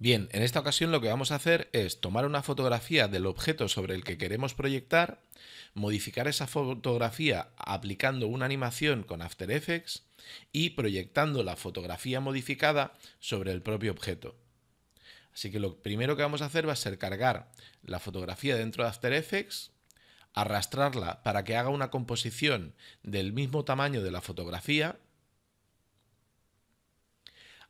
Bien, en esta ocasión lo que vamos a hacer es tomar una fotografía del objeto sobre el que queremos proyectar, modificar esa fotografía aplicando una animación con After Effects y proyectando la fotografía modificada sobre el propio objeto. Así que lo primero que vamos a hacer va a ser cargar la fotografía dentro de After Effects, arrastrarla para que haga una composición del mismo tamaño de la fotografía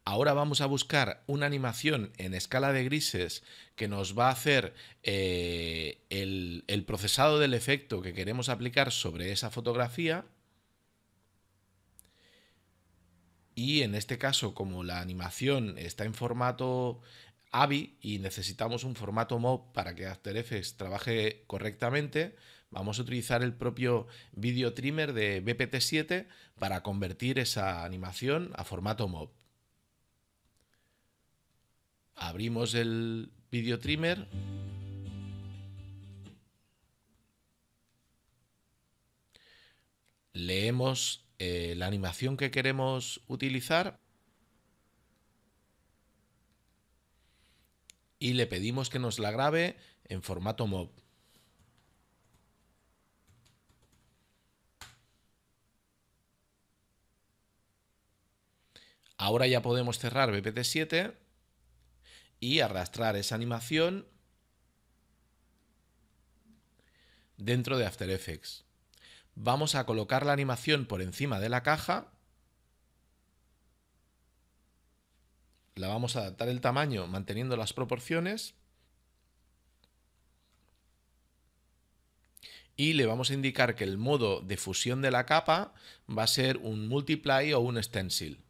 Ahora vamos a buscar una animación en escala de grises que nos va a hacer eh, el, procesado del efecto que queremos aplicar sobre esa fotografía. Y en este caso, como la animación está en formato AVI y necesitamos un formato MOB para que After Effects trabaje correctamente, vamos a utilizar el propio video trimmer de BPT7 para convertir esa animación a formato MOB abrimos el video trimmer. Leemos eh, la animación que queremos utilizar y le pedimos que nos la grabe en formato mob. Ahora ya podemos cerrar BPT7 y arrastrar esa animación dentro de After Effects. Vamos a colocar la animación por encima de la caja. La vamos a adaptar el tamaño manteniendo las proporciones. Y le vamos a indicar que el modo de fusión de la capa va a ser un multiply o un stencil.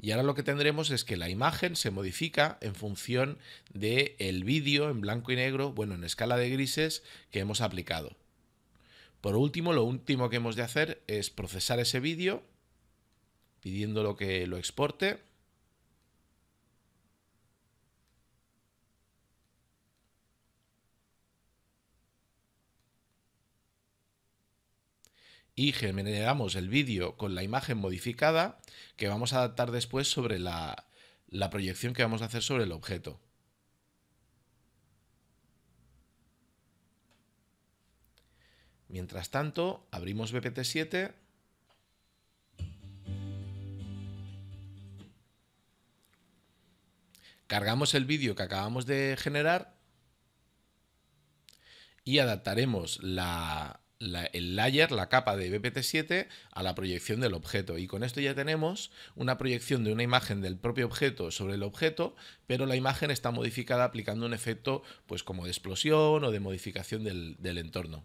Y ahora lo que tendremos es que la imagen se modifica en función del el vídeo en blanco y negro, bueno, en escala de grises que hemos aplicado. Por último, lo último que hemos de hacer es procesar ese vídeo pidiéndolo que lo exporte. y generamos el vídeo con la imagen modificada que vamos a adaptar después sobre la, proyección que vamos a hacer sobre el objeto. Mientras tanto, abrimos BPT7 cargamos el vídeo que acabamos de generar y adaptaremos la, el layer, la capa de BPT7 a la proyección del objeto. Y con esto ya tenemos una proyección de una imagen del propio objeto sobre el objeto, pero la imagen está modificada aplicando un efecto pues como de explosión o de modificación del entorno.